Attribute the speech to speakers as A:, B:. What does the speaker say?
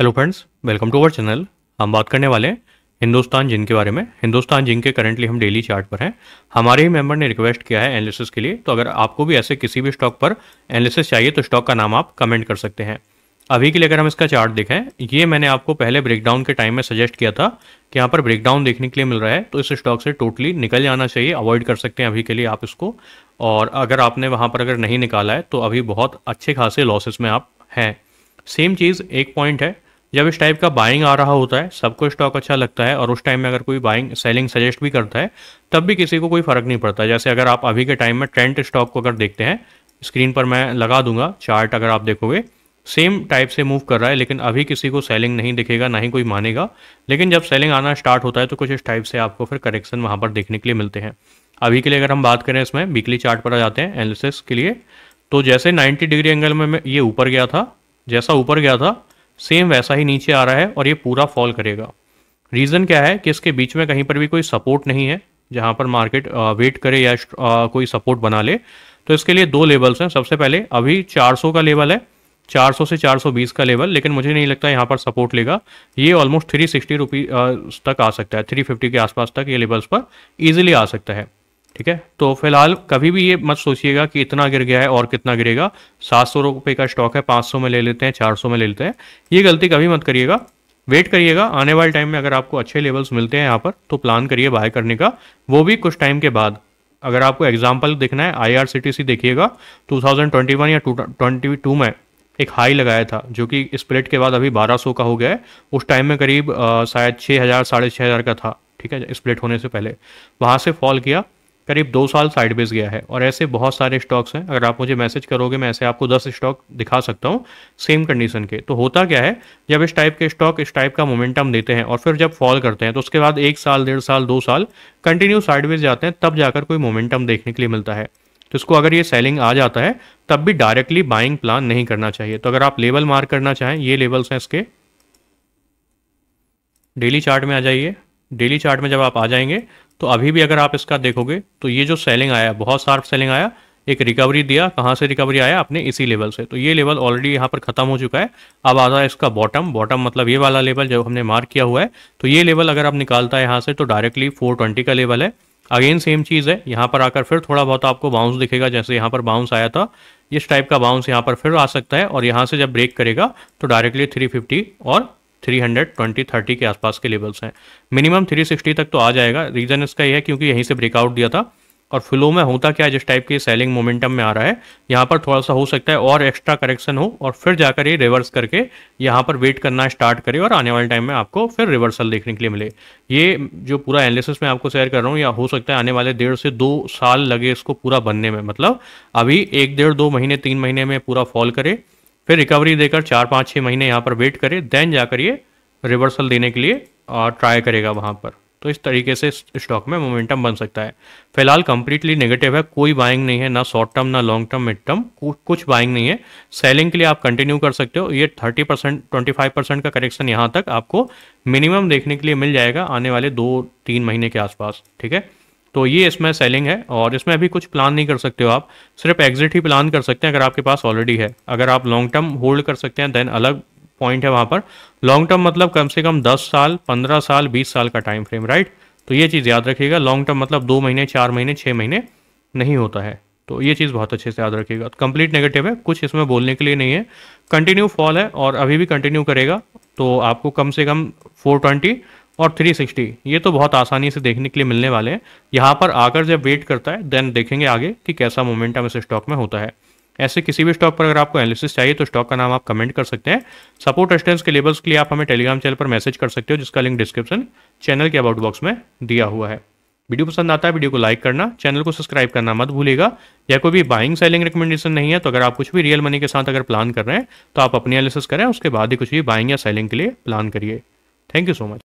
A: hello friends welcome to our channel हम बात करने वाले हैं हिंदुस्तान जिंक के बारे में हिंदुस्तान जिंक के करंटली हम डेली चार्ट पर हैं हमारे ही मेंबर ने रिक्वेस्ट किया है एनालिसिस के लिए तो अगर आपको भी ऐसे किसी भी स्टॉक पर एनालिसिस चाहिए तो स्टॉक का नाम आप कमेंट कर सकते हैं अभी के लिए अगर हम इसका चार्ट देखें ये मैंने आपको पहले ब्रेकडाउन के टाइम में सजेस्ट किया था कि यहाँ पर ब्रेकडाउन देखने के लिए मिल रहा है तो इस स्टॉक से टोटली निकल जाना चाहिए अवॉइड कर सकते हैं अभी के लिए आप इसको और अगर आपने वहाँ पर अगर नहीं निकाला है तो अभी बहुत अच्छे खासे लॉसेस में आप हैं सेम चीज़ एक पॉइंट है जब इस टाइप का बाइंग आ रहा होता है सबको स्टॉक अच्छा लगता है और उस टाइम में अगर कोई बाइंग सेलिंग सजेस्ट भी करता है तब भी किसी को कोई फर्क नहीं पड़ता जैसे अगर आप अभी के टाइम में ट्रेंट स्टॉक को अगर देखते हैं स्क्रीन पर मैं लगा दूंगा चार्ट अगर आप देखोगे सेम टाइप से मूव कर रहा है लेकिन अभी किसी को सेलिंग नहीं दिखेगा ना ही कोई मानेगा लेकिन जब सेलिंग आना स्टार्ट होता है तो कुछ इस टाइप से आपको फिर करेक्शन वहाँ पर देखने के लिए मिलते हैं अभी के लिए अगर हम बात करें इसमें वीकली चार्ट पर आ जाते हैं एनालिसिस के लिए तो जैसे 90 डिग्री एंगल में ये ऊपर गया था जैसा ऊपर गया था सेम वैसा ही नीचे आ रहा है और ये पूरा फॉल करेगा रीज़न क्या है कि इसके बीच में कहीं पर भी कोई सपोर्ट नहीं है जहां पर मार्केट वेट करे या कोई सपोर्ट बना ले तो इसके लिए दो लेवल्स हैं सबसे पहले अभी 400 का लेवल है 400 से 420 का लेवल लेकिन मुझे नहीं लगता यहाँ पर सपोर्ट लेगा ये ऑलमोस्ट थ्री सिक्सटी तक आ सकता है 350 के आसपास तक ये लेवल्स पर ईजिली आ सकता है ठीक है तो फिलहाल कभी भी ये मत सोचिएगा कि इतना गिर गया है और कितना गिरेगा सात सौ रुपये का स्टॉक है पाँच सौ में ले लेते हैं चार सौ में ले लेते हैं ये गलती कभी मत करिएगा वेट करिएगा आने वाले टाइम में अगर आपको अच्छे लेवल्स मिलते हैं यहाँ पर तो प्लान करिए बाय करने का वो भी कुछ टाइम के बाद अगर आपको एग्जाम्पल देखना है सी देखिएगा वन या टू में एक हाई लगाया था जो कि स्प्लिट के बाद अभी 1200 का हो गया है उस टाइम में करीब शायद छः हज़ार साढ़े छः हज़ार का था ठीक है स्प्लिट होने से पहले वहाँ से फॉल किया करीब दो साल साइडवेज गया है और ऐसे बहुत सारे स्टॉक्स हैं अगर आप मुझे मैसेज करोगे मैं ऐसे आपको दस स्टॉक दिखा सकता हूँ सेम कंडीशन के तो होता क्या है जब इस टाइप के स्टॉक इस टाइप का मोमेंटम देते हैं और फिर जब फॉल करते हैं तो उसके बाद एक साल डेढ़ साल दो साल कंटिन्यू साइडवेज जाते हैं तब जाकर कोई मोमेंटम देखने के लिए मिलता है तो इसको अगर ये सेलिंग आ जाता है तब भी डायरेक्टली बाइंग प्लान नहीं करना चाहिए तो अगर आप लेवल मार्क करना चाहें ये लेवल्स हैं इसके डेली चार्ट में आ जाइए डेली चार्ट में जब आप आ जाएंगे तो अभी भी अगर आप इसका देखोगे तो ये जो सेलिंग आया बहुत शार्प सेलिंग आया एक रिकवरी दिया कहाँ से रिकवरी आया आपने इसी लेवल से तो ये लेवल ऑलरेडी यहाँ पर खत्म हो चुका है अब आ रहा है इसका बॉटम बॉटम मतलब ये वाला लेवल जब हमने मार्क किया हुआ है तो ये लेवल अगर आप निकालता है यहाँ से तो डायरेक्टली 420 का लेवल है अगेन सेम चीज़ है यहाँ पर आकर फिर थोड़ा बहुत आपको बाउंस दिखेगा जैसे यहाँ पर बाउंस आया था इस टाइप का बाउंस यहाँ पर फिर आ सकता है और यहाँ से जब ब्रेक करेगा तो डायरेक्टली 350 और थ्री हंड्रेड ट्वेंटी थर्टी के आसपास के लेवल्स हैं मिनिमम थ्री सिक्सटी तक तो आ जाएगा रीज़न इसका यह है क्योंकि यहीं से ब्रेकआउट दिया था और फ्लो में होता क्या है जिस टाइप की सेलिंग मोमेंटम में आ रहा है यहाँ पर थोड़ा सा हो सकता है और एक्स्ट्रा करेक्शन हो और फिर जाकर ये रिवर्स करके यहाँ पर वेट करना स्टार्ट करे और आने वाले टाइम में आपको फिर रिवर्सल देखने के लिए मिले ये जो पूरा एनालिसिस मैं आपको शेयर कर रहा हूँ या हो सकता है आने वाले डेढ़ से दो साल लगे इसको पूरा बनने में मतलब अभी एक डेढ़ दो महीने तीन महीने में पूरा फॉल करे फिर रिकवरी देकर चार पाँच छः महीने यहाँ पर वेट करे देन जाकर ये रिवर्सल देने के लिए और ट्राई करेगा वहाँ पर तो इस तरीके से स्टॉक में मोमेंटम बन सकता है फिलहाल कंप्लीटली नेगेटिव है कोई बाइंग नहीं है ना शॉर्ट टर्म ना लॉन्ग टर्म मिड टर्म कुछ बाइंग नहीं है सेलिंग के लिए आप कंटिन्यू कर सकते हो ये thirty percent twenty five percent का करेक्शन यहाँ तक आपको मिनिमम देखने के लिए मिल जाएगा आने वाले दो तीन महीने के आसपास ठीक है तो ये इसमें सेलिंग है और इसमें अभी कुछ प्लान नहीं कर सकते हो आप सिर्फ एग्जिट ही प्लान कर सकते हैं अगर आपके पास ऑलरेडी है अगर आप लॉन्ग टर्म होल्ड कर सकते हैं देन अलग पॉइंट है वहां पर लॉन्ग टर्म मतलब कम से कम 10 साल 15 साल 20 साल का टाइम फ्रेम राइट तो ये चीज़ याद रखिएगा लॉन्ग टर्म मतलब दो महीने चार महीने छः महीने नहीं होता है तो ये चीज़ बहुत अच्छे से याद रखिएगा कंप्लीट तो नेगेटिव है कुछ इसमें बोलने के लिए नहीं है कंटिन्यू फॉल है और अभी भी कंटिन्यू करेगा तो आपको कम से कम ट्वेंटी और 360 ये तो बहुत आसानी से देखने के लिए मिलने वाले हैं यहाँ पर आकर जब वेट करता है देन देखेंगे आगे कि कैसा मोमेंटम इस स्टॉक में होता है ऐसे किसी भी स्टॉक पर अगर आपको एनालिसिस चाहिए तो स्टॉक का नाम आप कमेंट कर सकते हैं सपोर्ट एस्टेंस के लेबल्स के लिए आप हमें टेलीग्राम चैनल पर मैसेज कर सकते हो जिसका लिंक डिस्क्रिप्शन चैनल के अबाउट बॉक्स में दिया हुआ है वीडियो पसंद आता है वीडियो को लाइक करना चैनल को सब्सक्राइब करना मत भूलेगा या कोई भी बाइंग सेलिंग रिकमेंडेशन नहीं है तो अगर आप कुछ भी रियल मनी के साथ अगर प्लान कर रहे हैं तो आप अपनी एनालिसिस करें उसके बाद ही कुछ भी बाइंग या सेलिंग के लिए प्लान करिए थैंक यू सो मच